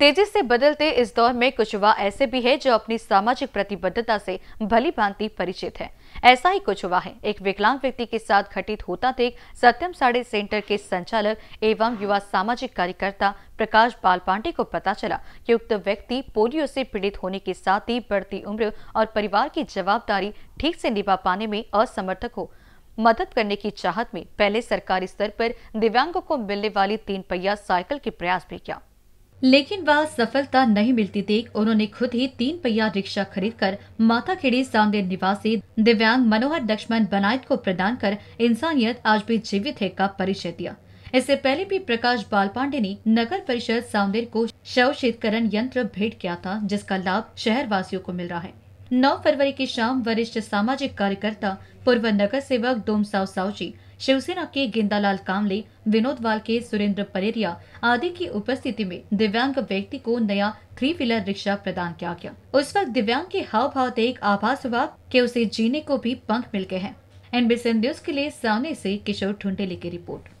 तेजी से बदलते इस दौर में कुछ युवा ऐसे भी हैं जो अपनी सामाजिक प्रतिबद्धता से भली भांति परिचित हैं। ऐसा ही कुछ युवा है एक विकलांग व्यक्ति के साथ घटित होता देख सत्यम साड़े सेंटर के संचालक एवं युवा सामाजिक कार्यकर्ता प्रकाश बाल पांडे को पता चला कि उक्त व्यक्ति पोलियो से पीड़ित होने के साथ ही बढ़ती उम्र और परिवार की जवाबदारी ठीक से निभा पाने में असमर्थक हो मदद करने की चाहत में पहले सरकारी स्तर पर दिव्यांगों को मिलने वाली तीन पहिया साइकिल के प्रयास भी किया लेकिन वह सफलता नहीं मिलती देख उन्होंने खुद ही तीन पहिया रिक्शा खरीदकर खेड़ी सांगे निवासी दिव्यांग मनोहर लक्ष्मण बनायत को प्रदान कर इंसानियत आज भी जीवित है का परिचय दिया इससे पहले भी प्रकाश बाल पांडे ने नगर परिषद साउंदेर को शव शीतकरण यंत्र भेंट किया था जिसका लाभ शहर वासियों को मिल रहा है 9 फरवरी की शाम वरिष्ठ सामाजिक कार्यकर्ता पूर्व नगर सेवक डोम साव सावजी शिवसेना के गेंदालाल कामले विनोद वाल के सुरेंद्र परेरिया आदि की उपस्थिति में दिव्यांग व्यक्ति को नया थ्री व्हीलर रिक्शा प्रदान किया गया उस वक्त दिव्यांग के हाव भाव देख आभास हुआ कि उसे जीने को भी पंख मिल गए हैं एनबीसी न्यूज के लिए सामने से किशोर ठुंडेली की रिपोर्ट